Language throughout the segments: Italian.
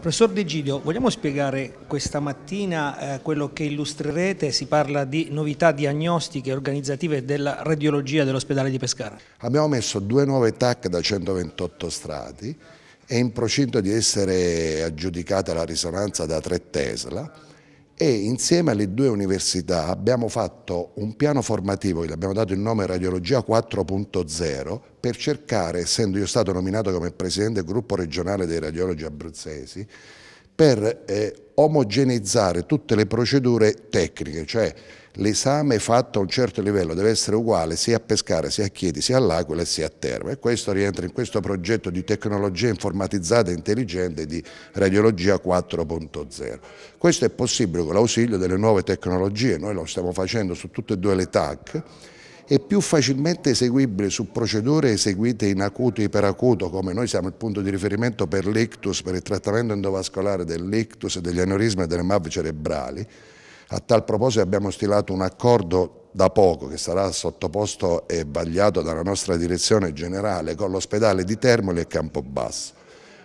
Professor De Giglio, vogliamo spiegare questa mattina eh, quello che illustrerete? Si parla di novità diagnostiche e organizzative della radiologia dell'ospedale di Pescara. Abbiamo messo due nuove TAC da 128 strati, è in procinto di essere aggiudicata la risonanza da 3 Tesla e insieme alle due università abbiamo fatto un piano formativo, gli abbiamo dato il nome Radiologia 4.0, per cercare, essendo io stato nominato come presidente del gruppo regionale dei radiologi abruzzesi, per eh, omogeneizzare tutte le procedure tecniche, cioè l'esame fatto a un certo livello deve essere uguale sia a Pescara, sia a Chieti, sia all'Aquila e sia a Terma e questo rientra in questo progetto di tecnologia informatizzata e intelligente di radiologia 4.0. Questo è possibile con l'ausilio delle nuove tecnologie, noi lo stiamo facendo su tutte e due le TAC è più facilmente eseguibile su procedure eseguite in acuto e iperacuto, come noi siamo il punto di riferimento per l'ictus, per il trattamento endovascolare dell'ictus, degli aneurismi e delle MAV cerebrali. A tal proposito abbiamo stilato un accordo da poco che sarà sottoposto e vagliato dalla nostra direzione generale con l'ospedale di Termoli e Campobasso.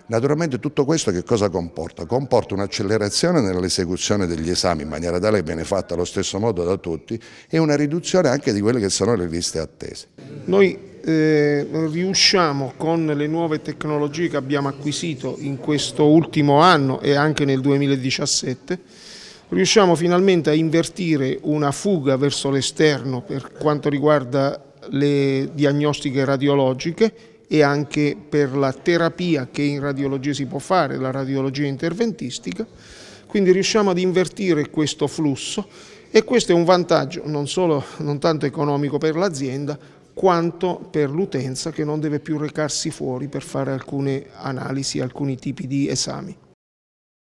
Naturalmente tutto questo che cosa comporta? Comporta un'accelerazione nell'esecuzione degli esami in maniera tale che viene fatta allo stesso modo da tutti e una riduzione anche di quelle che sono le liste attese. Noi eh, riusciamo con le nuove tecnologie che abbiamo acquisito in questo ultimo anno e anche nel 2017 riusciamo finalmente a invertire una fuga verso l'esterno per quanto riguarda le diagnostiche radiologiche e anche per la terapia che in radiologia si può fare, la radiologia interventistica, quindi riusciamo ad invertire questo flusso e questo è un vantaggio non, solo, non tanto economico per l'azienda quanto per l'utenza che non deve più recarsi fuori per fare alcune analisi, alcuni tipi di esami.